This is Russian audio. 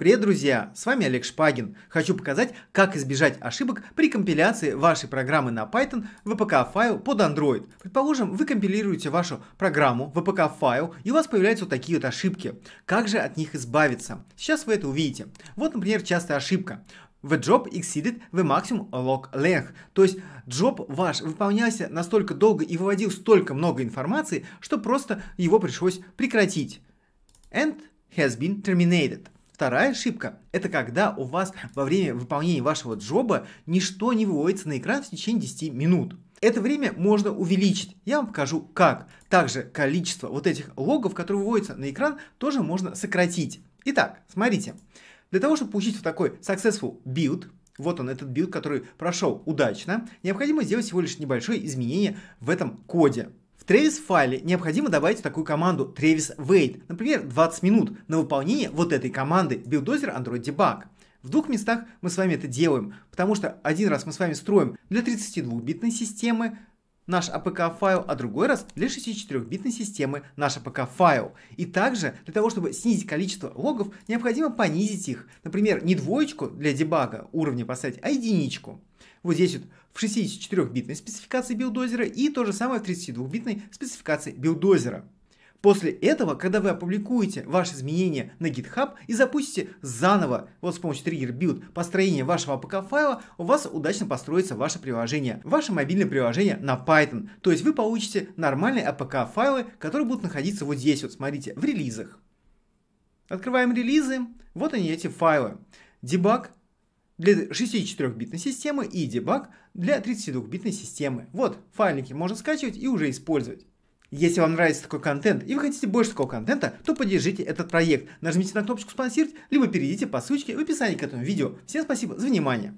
Привет, друзья! С вами Олег Шпагин. Хочу показать, как избежать ошибок при компиляции вашей программы на Python в APK-файл под Android. Предположим, вы компилируете вашу программу в APK-файл, и у вас появляются вот такие вот ошибки. Как же от них избавиться? Сейчас вы это увидите. Вот, например, частая ошибка. The job exceeded the maximum log length. То есть job ваш выполнялся настолько долго и выводил столько много информации, что просто его пришлось прекратить. And has been terminated. Вторая ошибка – это когда у вас во время выполнения вашего джоба ничто не выводится на экран в течение 10 минут. Это время можно увеличить. Я вам покажу как. Также количество вот этих логов, которые выводятся на экран, тоже можно сократить. Итак, смотрите. Для того, чтобы получить вот такой successful build, вот он, этот билд, который прошел удачно, необходимо сделать всего лишь небольшое изменение в этом коде. Travis файли необходимо добавить в такую команду Travis Wait, например, 20 минут на выполнение вот этой команды Buildozer Android Debug. В двух местах мы с вами это делаем, потому что один раз мы с вами строим для 32-битной системы, наш APK а файл, а другой раз для 64-битной системы наш APK а файл. И также для того, чтобы снизить количество логов, необходимо понизить их. Например, не двоечку для дебага уровня поставить, а единичку. Вот здесь вот в 64-битной спецификации билдозера и то же самое в 32-битной спецификации билдозера. После этого, когда вы опубликуете ваши изменения на GitHub и запустите заново, вот с помощью триггер build, построение вашего APK файла, у вас удачно построится ваше приложение, ваше мобильное приложение на Python. То есть вы получите нормальные APK файлы, которые будут находиться вот здесь, вот смотрите, в релизах. Открываем релизы, вот они эти файлы. Дебаг для 64-битной системы и дебаг для 32-битной системы. Вот, файлики можно скачивать и уже использовать. Если вам нравится такой контент и вы хотите больше такого контента, то поддержите этот проект. Нажмите на кнопочку «Спонсировать», либо перейдите по ссылочке в описании к этому видео. Всем спасибо за внимание!